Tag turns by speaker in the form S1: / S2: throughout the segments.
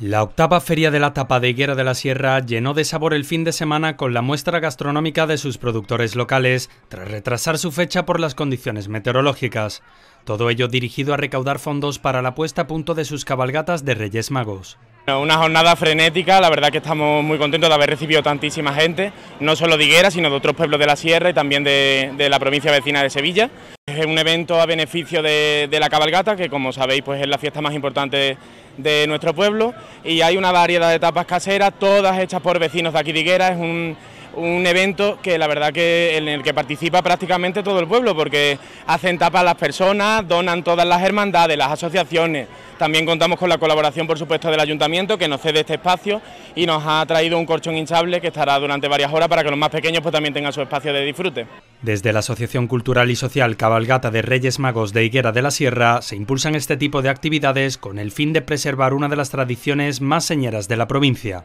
S1: La octava Feria de la Tapa de Higuera de la Sierra llenó de sabor el fin de semana con la muestra gastronómica de sus productores locales, tras retrasar su fecha por las condiciones meteorológicas. Todo ello dirigido a recaudar fondos para la puesta a punto de sus cabalgatas de Reyes Magos.
S2: Una jornada frenética, la verdad que estamos muy contentos de haber recibido tantísima gente, no solo de Higuera, sino de otros pueblos de la sierra y también de, la provincia vecina de Sevilla. Es un evento a beneficio de, la cabalgata, que como sabéis pues es la fiesta más importante de nuestro pueblo, y hay una variedad de tapas caseras, todas hechas por vecinos de aquí de Higuera, es un un evento que la verdad que en el que participa prácticamente todo el pueblo, porque hacen tapas las personas, donan todas las hermandades, las asociaciones. También contamos con la colaboración, por supuesto, del ayuntamiento, que nos cede este espacio y nos ha traído un corchón hinchable que estará durante varias horas para que los más pequeños pues, también tengan su espacio de disfrute.
S1: Desde la Asociación Cultural y Social Cabalgata de Reyes Magos de Higuera de la Sierra se impulsan este tipo de actividades con el fin de preservar una de las tradiciones más señeras de la provincia.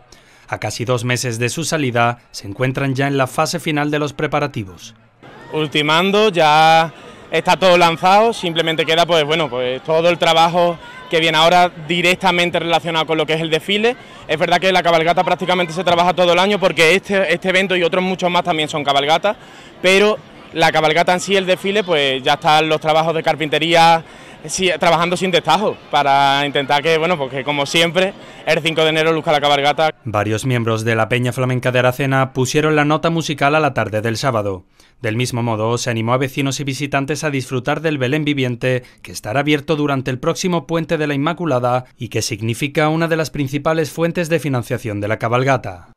S1: A casi dos meses de su salida, se encuentran ya
S2: en la fase final de los preparativos. Ultimando, ya está todo lanzado, simplemente queda pues bueno, pues todo el trabajo que viene ahora directamente relacionado con lo que es el desfile. Es verdad que la cabalgata prácticamente se trabaja todo el año porque este, este evento y otros muchos más también son cabalgatas, pero la cabalgata en sí, el desfile, pues ya están los trabajos de carpintería, trabajando sin destajo para intentar que, bueno, porque como siempre, el 5 de enero luzca la cabalgata.
S1: Varios miembros de la Peña Flamenca de Aracena pusieron la nota musical a la tarde del sábado. Del mismo modo, se animó a vecinos y visitantes a disfrutar del Belén viviente, que estará abierto durante el próximo Puente de la Inmaculada y que significa una de las principales fuentes de financiación de la cabalgata.